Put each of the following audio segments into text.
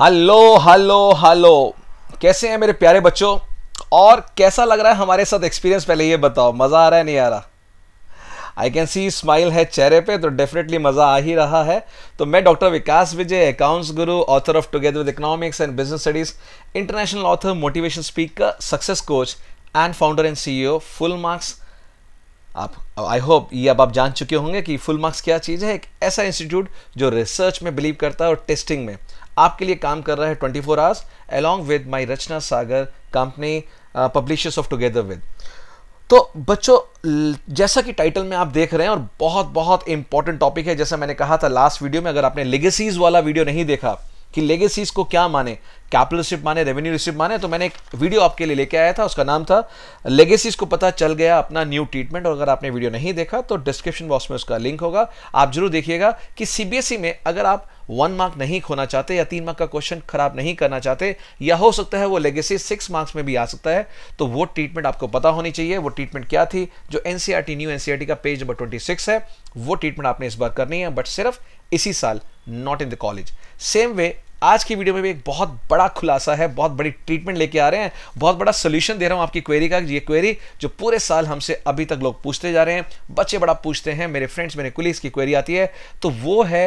Hello hello hello कैसे हैं मेरे प्यारे बच्चों और कैसा लग रहा है हमारे साथ एक्सपीरियंस पहले ये बताओ मज़ा आ रहा है नहीं आ रहा आई कैन सी स्माइल है चेहरे पे तो डेफिनेटली मज़ा आ ही रहा है तो मैं doctor Vikas Vijay accounts guru author of together with economics and business studies international author motivation speaker success coach and founder and CEO full marks आप आई होप ये अब आप जान चुके होंगे कि फुल मार्क्स क्या चीज़ है एक ऐसा इंस्टीट्यूट जो रिसर्च में बिलीव करता है और टेस्टिंग में आपके लिए काम कर रहा है 24 four hours along with my Rachna Sagar company publishers of together with तो बच्चों जैसा कि टाइटल में आप देख रहे हैं और बहुत बहुत इंपॉर्टेंट टॉपिक है जैसा मैंने कहा था लास्ट वीडियो में अगर आपने लेगेसीज वाला वीडियो नहीं देखा कि लेगेसीज को क्या माने कैपिटल रिसिप्ट माने रेवेन्यू रिसिप माने तो मैंने एक वीडियो आपके लिए लेके आया था उसका नाम था लेगेसीज को पता चल गया अपना न्यू ट्रीटमेंट और अगर आपने वीडियो नहीं देखा तो डिस्क्रिप्शन बॉक्स में उसका लिंक होगा आप जरूर देखिएगा कि सीबीएसई e में अगर आप वन मार्क नहीं खोना चाहते या तीन मार्क का क्वेश्चन खराब नहीं करना चाहते या हो सकता है वो लेगेसी सिक्स मार्क्स में भी आ सकता है तो वो ट्रीटमेंट आपको पता होनी चाहिए वो ट्रीटमेंट क्या थी जो एनसीआरटी न्यू एनसीआरटी का पेज नंबर ट्वेंटी सिक्स है वो ट्रीटमेंट आपने इस बार करनी है बट सिर्फ इसी साल not in the college same way आज की वीडियो में भी एक बहुत बड़ा खुलासा है बहुत बड़ी ट्रीटमेंट लेके आ रहे हैं बहुत बड़ा सोल्यूशन दे रहा हूँ आपकी क्वेरी का ये क्वेरी जो पूरे साल हमसे अभी तक लोग पूछते जा रहे हैं बच्चे बड़ा पूछते हैं मेरे फ्रेंड्स मेरे कुलीस की क्वेरी आती है तो वो है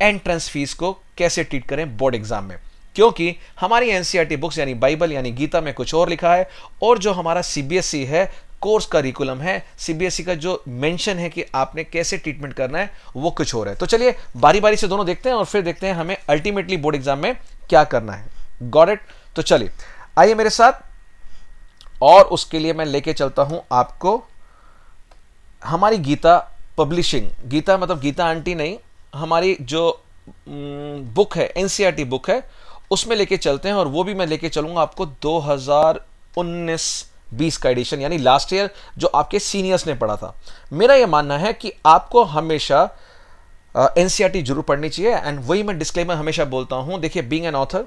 एंट्रेंस फीस को कैसे ट्रीट करें बोर्ड एग्जाम में क्योंकि हमारी एनसीईआरटी बुक्स e यानी बाइबल यानी गीता में कुछ और लिखा है और जो हमारा सीबीएसई e है कोर्स करिकुलम है सीबीएसई e का जो मेंशन है कि आपने कैसे ट्रीटमेंट करना है वो कुछ हो रहा है तो चलिए बारी बारी से दोनों देखते हैं और फिर देखते हैं हमें अल्टीमेटली बोर्ड एग्जाम में क्या करना है गॉड इट तो चलिए आइए मेरे साथ और उसके लिए मैं लेके चलता हूं आपको हमारी गीता पब्लिशिंग गीता मतलब गीता आंटी नहीं हमारी जो बुक है एनसीआरटी e बुक है उसमें लेके चलते हैं और वो भी मैं लेके चलूंगा आपको 2019 बीस का एडिशन यानी लास्ट ईयर जो आपके सीनियर्स ने पढ़ा था मेरा यह मानना है कि आपको हमेशा एन uh, e जरूर पढ़नी चाहिए एंड वही मैं डिस्क्लेमर हमेशा बोलता हूँ देखिए बींग एन ऑथर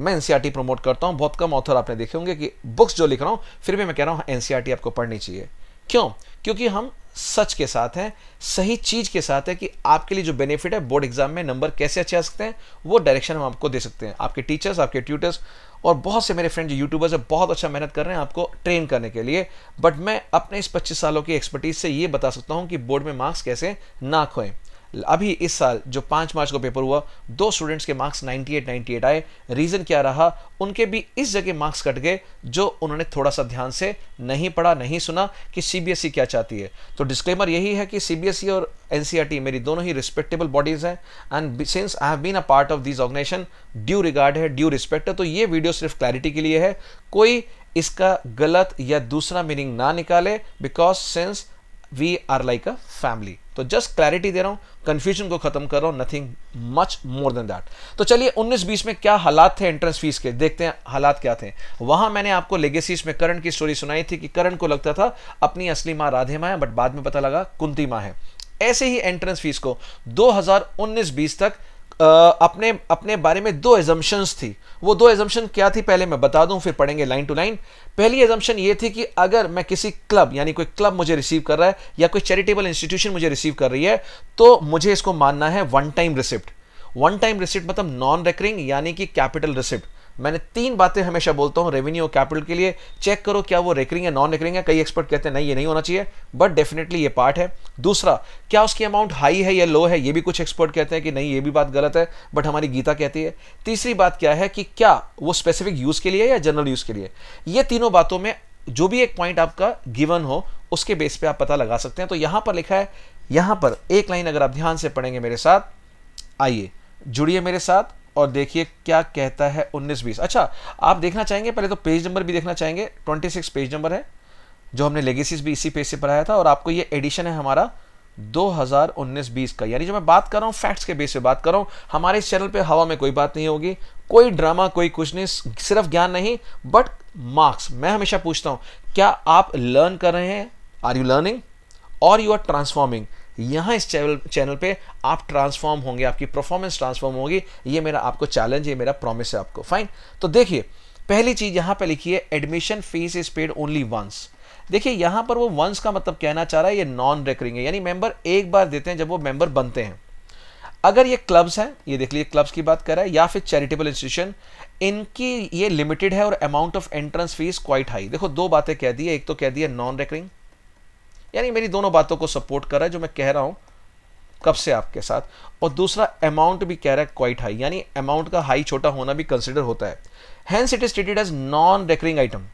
मैं एन प्रमोट e करता हूँ बहुत कम ऑथर आपने देखे होंगे कि बुक्स जो लिख रहा हूँ फिर भी मैं कह रहा हूँ एन e आपको पढ़नी चाहिए क्यों क्योंकि हम सच के साथ हैं सही चीज के साथ है कि आपके लिए जो बेनिफिट है बोर्ड एग्जाम में नंबर कैसे अच्छे आ सकते हैं वो डायरेक्शन हम आपको दे सकते हैं आपके टीचर्स आपके ट्यूटर्स और बहुत से मेरे फ्रेंड जो यूट्यूबर्स हैं बहुत अच्छा मेहनत कर रहे हैं आपको ट्रेन करने के लिए बट मैं अपने इस 25 सालों की एक्सपर्टीज से ये बता सकता हूँ कि बोर्ड में मार्क्स कैसे ना खोएं अभी इस साल जो पांच मार्च को पेपर हुआ दो स्टूडेंट्स के मार्क्स 98 98 आए रीज़न क्या रहा उनके भी इस जगह मार्क्स कट गए जो उन्होंने थोड़ा सा ध्यान से नहीं पढ़ा नहीं सुना कि सीबीएसई e क्या चाहती है तो डिस्क्लेमर यही है कि सीबीएसई e और एनसीईआरटी e मेरी दोनों ही रिस्पेक्टेबल बॉडीज़ हैं and since I have been a part of this organization due regard है ड्यू रिस्पेक्ट है तो ये वीडियो सिर्फ क्लैरिटी के लिए है कोई इसका गलत या दूसरा मीनिंग ना निकाले because since we are like a family तो जस्ट क्लैरिटी दे रहा हूं कंफ्यूजन को खत्म कर रहा हूं nothing much more than that तो चलिए 19 बीस में क्या हालात थे एंट्रेंस फीस के देखते हैं हालात क्या थे वहां मैंने आपको लेगेसीज में करण की स्टोरी सुनाई थी कि करण को लगता था अपनी असली माँ राधे माँ है बट बाद में पता लगा कुंती माँ है ऐसे ही एंट्रेंस फीस को दो हजार तक अपने अपने बारे में दो एजम्पन्स थी वो दो एजम्पन क्या थी पहले मैं बता दूं फिर पढ़ेंगे लाइन टू लाइन पहली एजम्पन ये थी कि अगर मैं किसी क्लब यानी कोई क्लब मुझे रिसीव कर रहा है या कोई चैरिटेबल इंस्टीट्यूशन मुझे रिसीव कर रही है तो मुझे इसको मानना है one time receipt one time receipt मतलब नॉन रेकरिंग यानी कि कैपिटल रिसिप्ट मैंने तीन बातें हमेशा बोलता हूँ रेवेन्यू और कैपिटल के लिए चेक करो क्या वो रेकरिंग है नॉन रेकरिंग है कई एक्सपर्ट कहते हैं नहीं ये नहीं होना चाहिए बट डेफिनेटली ये पार्ट है दूसरा क्या उसकी अमाउंट हाई है या लो है ये भी कुछ एक्सपर्ट कहते हैं कि नहीं ये भी बात गलत है बट हमारी गीता कहती है तीसरी बात क्या है कि क्या वो स्पेसिफिक यूज़ के लिए या जनरल यूज़ के लिए ये तीनों बातों में जो भी एक पॉइंट आपका गिवन हो उसके बेस पे आप पता लगा सकते हैं तो यहां पर लिखा है यहां पर एक लाइन अगर आप ध्यान से पढ़ेंगे मेरे साथ आइए जुड़िए मेरे साथ और देखिए क्या कहता है 19 बीस अच्छा आप देखना चाहेंगे पहले तो पेज नंबर भी देखना चाहेंगे 26 पेज नंबर है जो हमने लेगेसीज भी इसी पेज से पढ़ाया था और आपको ये एडिशन है हमारा 2019-20 का यानी जो मैं बात कर रहा हूँ फैक्ट्स के बेस पे बात कर रहा हूँ हमारे इस चैनल पे हवा में कोई बात नहीं होगी कोई ड्रामा कोई कुछ नहीं सिर्फ ज्ञान नहीं बट मार्क्स मैं हमेशा पूछता हूँ क्या आप लर्न कर रहे हैं आर यू लर्निंग और यू आर ट्रांसफॉर्मिंग यहाँ इस चैनल चैनल पे आप ट्रांसफॉर्म होंगे आपकी परफॉर्मेंस ट्रांसफॉर्म होगी ये मेरा आपको चैलेंज ये मेरा प्रॉमिस है आपको फाइन तो देखिए पहली चीज़ यहाँ पे लिखी है admission fees is paid only once देखिए यहाँ पर वो वंस का मतलब कहना चाह रहा है ये नॉन रेकरिंग है यानी मेंबर एक बार देते हैं जब वो मेंबर बनते हैं अगर ये क्लब्स हैं ये देख लीजिए क्लब्स की बात कर रहा है या फिर चैरिटेबल इंस्टीट्यूशन इनकी ये लिमिटेड है और amount of entrance fees quite high देखो दो बातें कह दी है एक तो कह दी है नॉन रेकरिंग यानी मेरी दोनों बातों को सपोर्ट कर रहा है जो मैं कह रहा हूँ कब से आपके साथ और दूसरा अमाउंट भी कह रहा है क्वाइट हाई यानी अमाउंट का हाई छोटा होना भी कंसिडर होता है hence it is treated as non recurring item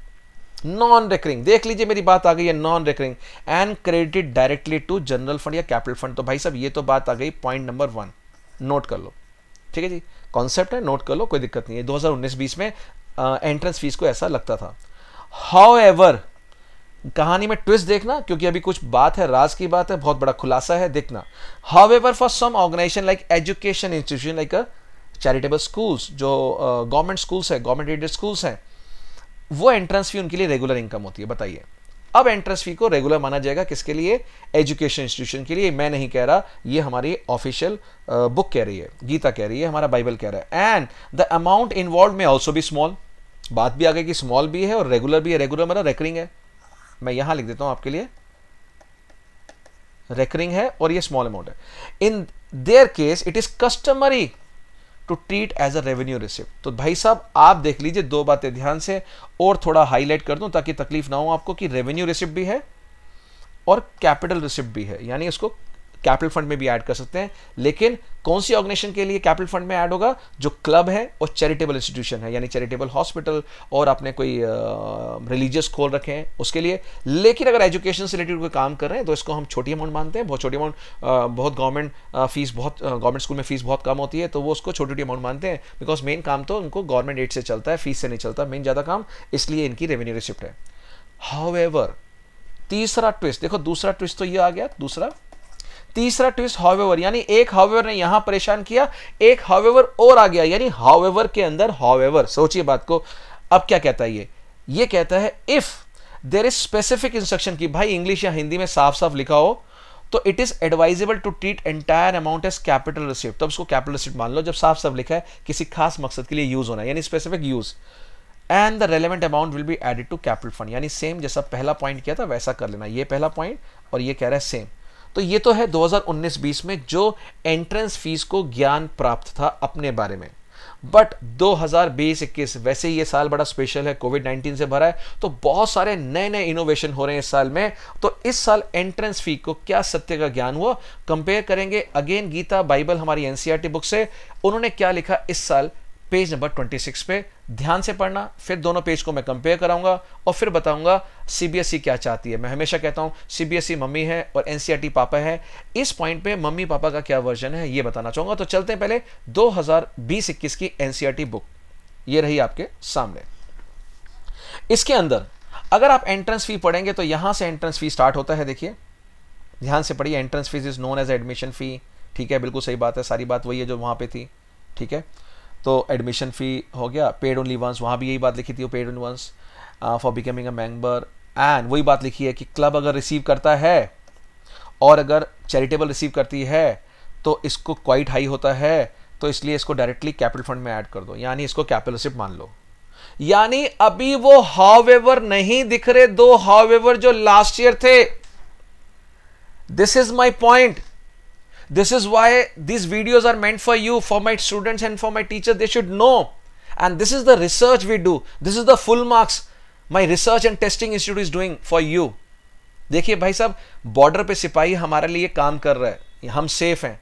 non recurring देख लीजिए मेरी बात आ गई है non recurring and credited directly to general fund या कैपिटल फंड तो भाई साहब ये तो बात आ गई पॉइंट नंबर वन नोट कर लो ठीक है जी कॉन्सेप्ट है नोट कर लो कोई दिक्कत नहीं है 2019-20 में एंट्रेंस फीस को ऐसा लगता था हाउ एवर कहानी में ट्विस्ट देखना क्योंकि अभी कुछ बात है राज की बात है बहुत बड़ा खुलासा है देखना however for some organization like education institution like a charitable schools जो गवर्नमेंट स्कूल्स है गवर्नमेंट एडेड स्कूल्स हैं वो एंट्रेंस फी उनके लिए रेगुलर इनकम होती है बताइए अब एंट्रेंस फी को रेगुलर माना जाएगा किसके लिए एजुकेशन इंस्टीट्यूशन के लिए मैं नहीं कह रहा ये हमारी ऑफिशियल बुक कह रही है गीता कह रही है हमारा बाइबल कह रहा है एंड द अमाउंट इन्वॉल्व में ऑल्सो भी स्मॉल बात भी आ गई कि स्मॉल भी है और रेगुलर भी है रेगुलर मतलब रेकरिंग है मैं यहां लिख देता हूं आपके लिए रेकरिंग है और ये स्मॉल अमाउंट है in their case it is customary to treat as a revenue receipt तो भाई साहब आप देख लीजिए दो बातें ध्यान से और थोड़ा हाईलाइट कर दूं ताकि तकलीफ ना हो आपको कि रेवेन्यू रिसिप्ट भी है और कैपिटल रिसिप्ट भी है यानी उसको कैपिटल फंड में भी ऐड कर सकते हैं लेकिन कौन सी ऑर्गेनाइजेशन के लिए कैपिटल फंड में ऐड होगा जो क्लब है और चैरिटेबल इंस्टीट्यूशन है यानी चैरिटेबल हॉस्पिटल और आपने कोई रिलीजियस खोल रखे हैं उसके लिए लेकिन अगर एजुकेशन से रिलेटेड कोई काम कर रहे हैं तो इसको हम छोटी अमाउंट मानते हैं बहुत छोटी अमाउंट बहुत गवर्नमेंट फीस बहुत गवर्नमेंट स्कूल में फीस बहुत कम होती है तो वो उसको छोटी छोटी अमाउंट मानते हैं बिकॉज मेन काम तो उनको गवर्नमेंट एड से चलता है फीस से नहीं चलता मेन ज़्यादा काम इसलिए इनकी रेवेन्यू रिसिप्ट है हाउ तीसरा ट्विस्ट देखो दूसरा ट्विस्ट तो ये आ गया दूसरा तीसरा ट्विस्ट हावेवर यानी एक हावेवर ने यहां परेशान किया एक हावेवर और आ गया यानी हावेवर के अंदर हावेवर सोचिए बात को अब क्या कहता है ये ये कहता है if there is specific instruction की भाई इंग्लिश या हिंदी में साफ साफ लिखा हो तो it is advisable to treat entire amount as capital receipt तो उसको कैपिटल रिसिप्ट मान लो जब साफ साफ लिखा है किसी खास मकसद के लिए यूज होना यानी specific use and the relevant amount will be added to capital fund यानी सेम जैसा पहला पॉइंट किया था वैसा कर लेना ये पहला पॉइंट और ये कह रहा है सेम तो ये तो है 2019-20 में जो एंट्रेंस फीस को ज्ञान प्राप्त था अपने बारे में बट 2020-21 वैसे ये साल बड़ा स्पेशल है कोविड 19 से भरा है तो बहुत सारे नए नए इनोवेशन हो रहे हैं इस साल में तो इस साल एंट्रेंस फी को क्या सत्य का ज्ञान हुआ कंपेयर करेंगे अगेन गीता बाइबल हमारी एनसीआरटी बुक e से उन्होंने क्या लिखा इस साल पेज नंबर 26 पे ध्यान से पढ़ना फिर दोनों पेज को मैं कंपेयर कराऊंगा और फिर बताऊंगा सीबीएसई e क्या चाहती है मैं हमेशा कहता हूं सीबीएसई e मम्मी है और एनसीईआरटी e पापा है इस पॉइंट पे मम्मी पापा का क्या वर्जन है ये बताना चाहूंगा तो चलते हैं पहले बीस इक्कीस की एनसीईआरटी बुक ये रही आपके सामने इसके अंदर अगर आप एंट्रेंस फी पढ़ेंगे तो यहां से एंट्रेंस फी स्टार्ट होता है देखिए ध्यान से पढ़िए entrance fees is known as admission fee ठीक है बिल्कुल सही बात है सारी बात वही है जो वहां पे थी ठीक है तो एडमिशन फ़ी हो गया पेड ओनली वंस वहाँ भी यही बात लिखी थी वो paid only once for becoming a member and वही बात लिखी है कि क्लब अगर रिसीव करता है और अगर चैरिटेबल रिसीव करती है तो इसको क्वाइट हाई होता है तो इसलिए इसको डायरेक्टली कैपिटल फंड में ऐड कर दो यानी इसको कैपिटलशिप मान लो यानी अभी वो हावेवर नहीं दिख रहे दो हावेवर जो लास्ट ईयर थे this is my point This is why these videos are meant for you, for my students and for my teachers. They should know. And this is the research we do. This is the full marks my research and testing institute is doing for you. देखिए भाई साहब border पे सिपाही हमारे लिए काम कर रहा है हम सेफ हैं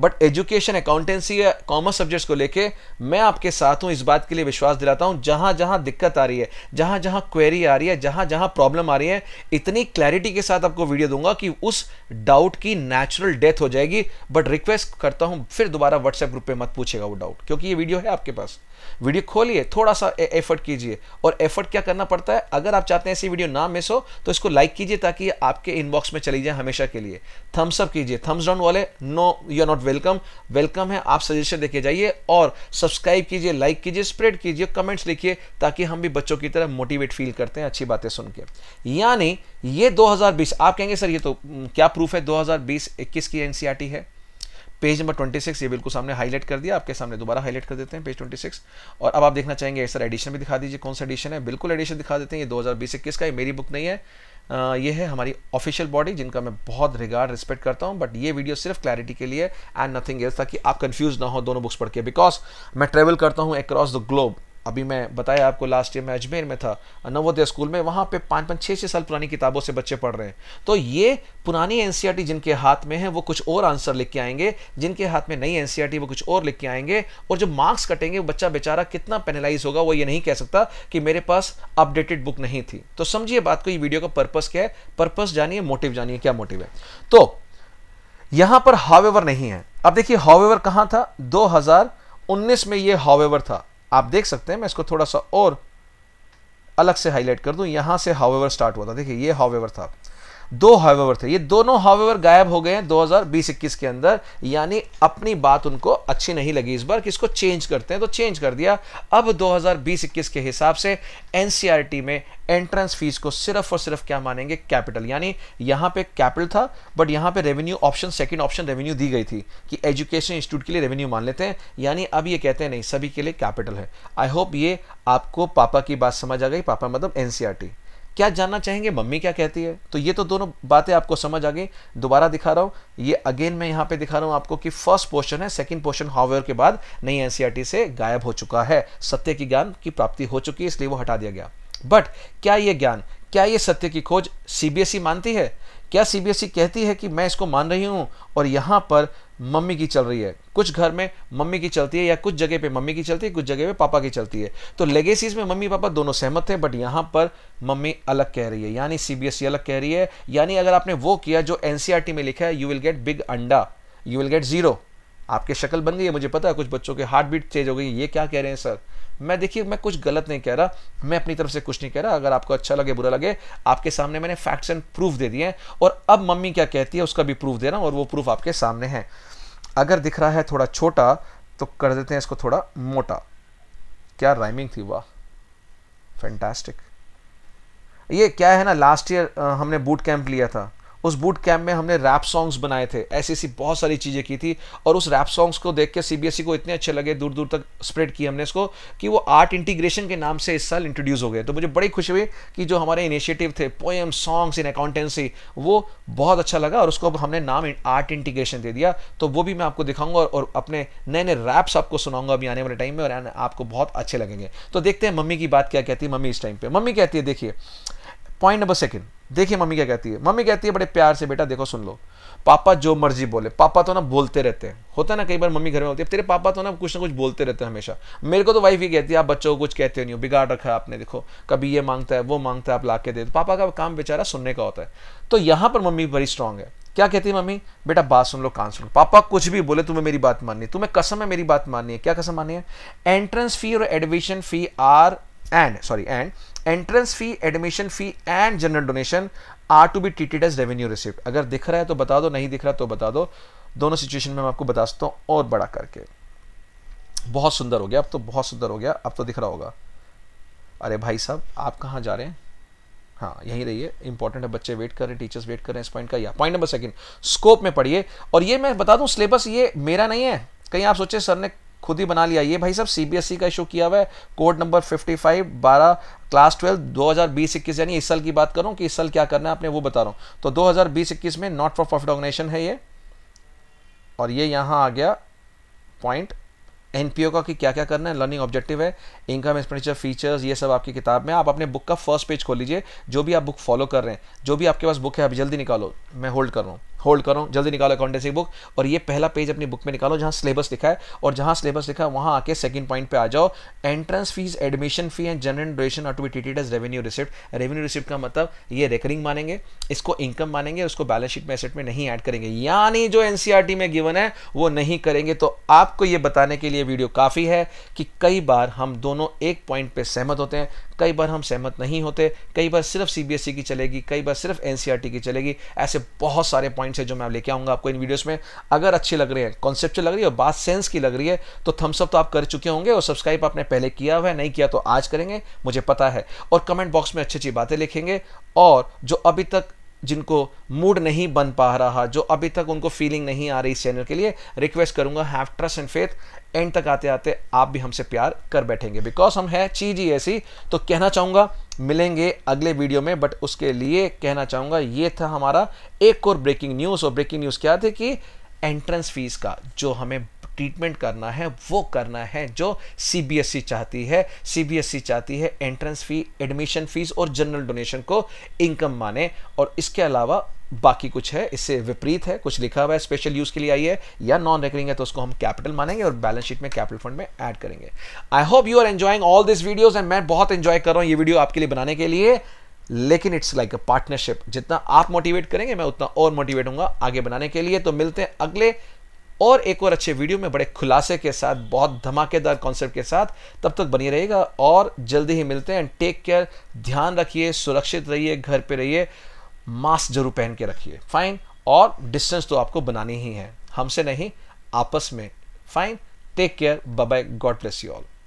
बट एजुकेशन अकाउंटेंसी या कॉमर्स सब्जेक्ट्स को लेके मैं आपके साथ हूँ इस बात के लिए विश्वास दिलाता हूँ जहाँ जहाँ दिक्कत आ रही है जहाँ जहाँ क्वेरी आ रही है जहाँ जहाँ प्रॉब्लम आ रही है इतनी क्लैरिटी के साथ आपको वीडियो दूंगा कि उस डाउट की नेचुरल डेथ हो जाएगी बट रिक्वेस्ट करता हूँ फिर दोबारा व्हाट्सएप ग्रुप पर मत पूछेगा वो डाउट क्योंकि ये वीडियो है आपके पास वीडियो खोलिए थोड़ा सा एफर्ट कीजिए और एफर्ट क्या करना पड़ता है अगर आप चाहते हैं ऐसी वीडियो ना मिस हो तो इसको लाइक कीजिए ताकि आपके इनबॉक्स में चली जाए हमेशा के लिए थम्सअप कीजिए थम्स डाउन वाले no you are not welcome welcome है आप सजेशन लेके जाइए और सब्सक्राइब कीजिए लाइक कीजिए स्प्रेड कीजिए कमेंट्स लिखिए ताकि हम भी बच्चों की तरह मोटिवेट फील करते हैं अच्छी बातें सुन के यानी ये 2020 आप कहेंगे सर ये तो क्या प्रूफ है 2020 21 की एनसीईआरटी e है पेज नंबर 26 ये बिल्कुल सामने हाईलाइट कर दिया आपके सामने दोबारा हाईलाइट कर देते हैं पेज 26 और अब आप देखना चाहेंगे सर एडिशन भी दिखा दीजिए कौन सा एडिशन है बिल्कुल एडिशन दिखा देते हैं ये 2020-21 का ये मेरी बुक नहीं है आ, ये है हमारी ऑफिशियल बॉडी जिनका मैं बहुत रिगार्ड रिस्पेक्ट करता हूँ बट ये वीडियो सिर्फ क्लैरिटी के लिए एंड नथिंग एल्स ताकि आप कंफ्यूज ना हो दोनों बुक्स पढ़ के बिकॉज मैं ट्रेवल करता हूँ अक्रॉस द ग्लोब अभी मैं बताया आपको लास्ट ईयर मैं अजमेर में था नवोदय स्कूल में वहाँ पे पाँच पाँच छः छः साल पुरानी किताबों से बच्चे पढ़ रहे हैं तो ये पुरानी एन e जिनके हाथ में है वो कुछ और आंसर लिख के आएंगे जिनके हाथ में नई एन e वो कुछ और लिख के आएंगे और जो मार्क्स कटेंगे बच्चा बेचारा कितना पेनलाइज होगा वो ये नहीं कह सकता कि मेरे पास अपडेटेड बुक नहीं थी तो समझिए बात को ये वीडियो का पर्पज क्या है पर्पज जानिए मोटिव जानिए क्या मोटिव है तो यहां पर हावेवर नहीं है अब देखिए हावेवर कहां था 2019 में ये हावेवर था आप देख सकते हैं मैं इसको थोड़ा सा और अलग से हाईलाइट कर दूं यहां से हावेवर स्टार्ट हुआ था देखिए ये हावेवर था दो हावेवर थे ये दोनों हावेवर गायब हो गए हैं 2020-21 के अंदर यानी अपनी बात उनको अच्छी नहीं लगी इस बार किसको चेंज करते हैं तो चेंज कर दिया अब 2020-21 के हिसाब से एनसीईआरटी e में एंट्रेंस फीस को सिर्फ और सिर्फ क्या मानेंगे कैपिटल यानी यहाँ पे कैपिटल था बट यहाँ पे revenue option second option revenue दी गई थी कि एजुकेशन इंस्टीट्यूट के लिए रेवेन्यू मान लेते हैं यानी अब ये कहते हैं नहीं सभी के लिए कैपिटल है आई होप ये आपको पापा की बात समझ आ गई पापा मतलब एनसीआरटी क्या जानना चाहेंगे मम्मी क्या कहती है तो ये तो दोनों बातें आपको समझ आ गई दोबारा दिखा रहा हूँ ये अगेन मैं यहाँ पे दिखा रहा हूँ आपको कि फर्स्ट पोर्शन है सेकंड पोर्शन हावेयर के बाद नई एनसीआरटी e से गायब हो चुका है सत्य की ज्ञान की प्राप्ति हो चुकी है इसलिए वो हटा दिया गया बट क्या ये ज्ञान क्या ये सत्य की खोज सीबीएसई e मानती है क्या सीबीएसई e कहती है कि मैं इसको मान रही हूँ और यहाँ पर मम्मी की चल रही है कुछ घर में मम्मी की चलती है या कुछ जगह पे मम्मी की चलती है कुछ जगह पे पापा की चलती है तो लेगेसीज में मम्मी पापा दोनों सहमत थे बट यहाँ पर मम्मी अलग कह रही है यानी सीबीएसई e अलग कह रही है यानी अगर आपने वो किया जो एनसीईआरटी e में लिखा है यू विल गेट बिग अंडा यू विल गेट जीरो आपके शक्ल बन गई है मुझे पता है कुछ बच्चों के हार्ट बीट चेंज हो गई ये क्या कह रहे हैं सर मैं देखिए मैं कुछ गलत नहीं कह रहा मैं अपनी तरफ से कुछ नहीं कह रहा अगर आपको अच्छा लगे बुरा लगे आपके सामने मैंने फैक्ट्स एंड प्रूफ दे दिए हैं और अब मम्मी क्या कहती है उसका भी प्रूफ दे रहा हूँ और वो प्रूफ आपके सामने है अगर दिख रहा है थोड़ा छोटा तो कर देते हैं इसको थोड़ा मोटा क्या राइमिंग थी वाह फैंटास्टिक ये क्या है ना लास्ट ईयर हमने बूट कैंप लिया था उस बूट कैंप में हमने रैप सॉन्ग्स बनाए थे ऐसी ऐसी बहुत सारी चीज़ें की थी और उस रैप सॉन्ग्स को देख के सीबीएसई e को इतने अच्छे लगे दूर दूर तक स्प्रेड किया हमने इसको कि वो आर्ट इंटीग्रेशन के नाम से इस साल इंट्रोड्यूस हो गए तो मुझे बड़ी खुशी हुई कि जो हमारे इनिशिएटिव थे पोएम सॉन्ग्स इन अकाउंटेंसी वो बहुत अच्छा लगा और उसको अब हमने नाम आर्ट इंटीग्रेशन दे दिया तो वो भी मैं आपको दिखाऊंगा और अपने नए नए रैप्स आपको सुनाऊंगा अभी आने वाले टाइम में और आपको बहुत अच्छे लगेंगे तो देखते हैं मम्मी की बात क्या कहती है मम्मी इस टाइम पर मम्मी कहती है देखिए पॉइंट नंबर सेकेंड देखिए मम्मी क्या कहती है मम्मी कहती है बड़े प्यार से बेटा देखो सुन लो पापा जो मर्जी बोले पापा तो ना बोलते रहते हैं होता है ना कई बार मम्मी घर में होती है तेरे पापा तो ना कुछ ना कुछ बोलते रहते हैं हमेशा मेरे को तो वाइफ ही कहती है आप बच्चों को कुछ कहते नहीं हो बिगाड़ रखा है आपने देखो कभी ये मांगता है वो मांगता है आप ला के दे पापा का काम बेचारा सुनने का होता है तो यहाँ पर मम्मी बड़ी स्ट्रांग है क्या कहती है मम्मी बेटा बात सुन लो कान सुन लो पापा कुछ भी बोले तुम्हें मेरी बात माननी तुम्हें कसम है मेरी बात माननी है क्या कसम माननी है एंट्रेंस फी और admission fee are and sorry and entrance fee admission fee and general donation are to be treated as revenue receipt अगर दिख रहा है तो बता दो नहीं दिख रहा तो बता दो दोनों सिचुएशन में मैं आपको बता सकता हूँ और बड़ा करके बहुत सुंदर हो गया अब तो बहुत सुंदर हो गया अब तो दिख रहा होगा अरे भाई साहब आप कहाँ जा रहे हैं हाँ यहीं रहिए इंपॉर्टेंट है बच्चे वेट कर रहे हैं टीचर्स वेट कर रहे हैं इस पॉइंट का या पॉइंट नंबर सेकंड स्कोप में पढ़िए और ये मैं बता दूं सिलेबस ये मेरा नहीं है कहीं आप सोचे सर ने खुद ही बना लिया ये भाई सब सीबीएसई e का इशू किया हुआ है कोड नंबर 55 12 क्लास 12 2020-21 यानी इस साल की बात करूं कि इस साल क्या करना है आपने वो बता रहा हूं तो 2020-21 में नॉट फॉर प्रॉफिट ऑर्गेनाइजेशन है ये और ये यहां आ गया पॉइंट एनपीओ का कि क्या क्या करना है लर्निंग ऑब्जेक्टिव है इनकम एक्सपेंडिचर फीचर्स ये सब आपकी किताब में आप अपने बुक का फर्स्ट पेज खोल लीजिए जो भी आप बुक फॉलो कर रहे हैं जो भी आपके पास बुक है अभी जल्दी निकालो मैं होल्ड कर रहा हूँ होल्ड करो जल्दी निकालो अकाउंटेंसी बुक और ये पहला पेज अपनी बुक में निकालो जहाँ सिलेबस लिखा है और जहाँ सिलेबस लिखा है वहाँ आके सेकंड पॉइंट पे आ जाओ entrance fees admission fee and general duration are to be treated as revenue receipt revenue receipt का मतलब ये रेकरिंग मानेंगे इसको इनकम मानेंगे उसको बैलेंस शीट में एसेट में नहीं ऐड करेंगे यानी जो एनसीआरटी e में गिवन है वो नहीं करेंगे तो आपको ये बताने के लिए वीडियो काफ़ी है कि कई बार हम दोनों एक पॉइंट पर सहमत होते हैं कई बार हम सहमत नहीं होते कई बार सिर्फ सीबीएसई e की चलेगी कई बार सिर्फ एनसीईआरटी e की चलेगी ऐसे बहुत सारे पॉइंट्स हैं जो मैं लेके आऊँगा आपको इन वीडियोस में अगर अच्छे लग रहे हैं कॉन्सेप्ट लग रही है और बात सेंस की लग रही है तो थम्सअप तो आप कर चुके होंगे और सब्सक्राइब आपने पहले किया हुआ है नहीं किया तो आज करेंगे मुझे पता है और कमेंट बॉक्स में अच्छी अच्छी बातें लिखेंगे और जो अभी तक जिनको मूड नहीं बन पा रहा जो अभी तक उनको फीलिंग नहीं आ रही इस चैनल के लिए रिक्वेस्ट करूंगा have trust and faith end तक आते आते आप भी हमसे प्यार कर बैठेंगे बिकॉज हम है चीज ही ऐसी तो कहना चाहूंगा मिलेंगे अगले वीडियो में बट उसके लिए कहना चाहूंगा ये था हमारा एक और ब्रेकिंग न्यूज़ और ब्रेकिंग न्यूज़ क्या थी कि एंट्रेंस फीस का जो हमें ट्रीटमेंट करना है वो करना है जो सीबीएसई e चाहती है सीबीएसई e चाहती है एंट्रेंस फ़ी एडमिशन फ़ीस और जनरल डोनेशन को इनकम माने और इसके अलावा बाकी कुछ है इससे विपरीत है कुछ लिखा हुआ है स्पेशल यूज़ के लिए आई है या नॉन रेकरिंग है तो उसको हम कैपिटल मानेंगे और बैलेंस शीट में कैपिटल फंड में ऐड करेंगे I hope you are enjoying all this videos and मैं बहुत एंजॉय कर रहा हूं ये वीडियो आपके लिए बनाने के लिए लेकिन इट्स लाइक अ पार्टनरशिप जितना आप मोटिवेट करेंगे मैं उतना और मोटिवेट हूँ आगे बनाने के लिए तो मिलते हैं अगले और एक और अच्छे वीडियो में बड़े खुलासे के साथ बहुत धमाकेदार कॉन्सेप्ट के साथ तब तक बनी रहेगा और जल्दी ही मिलते हैं एंड टेक केयर ध्यान रखिए सुरक्षित रहिए घर पे रहिए मास्क जरूर पहन के रखिए फाइन और डिस्टेंस तो आपको बनानी ही है हमसे नहीं आपस में fine take care bye God bless you all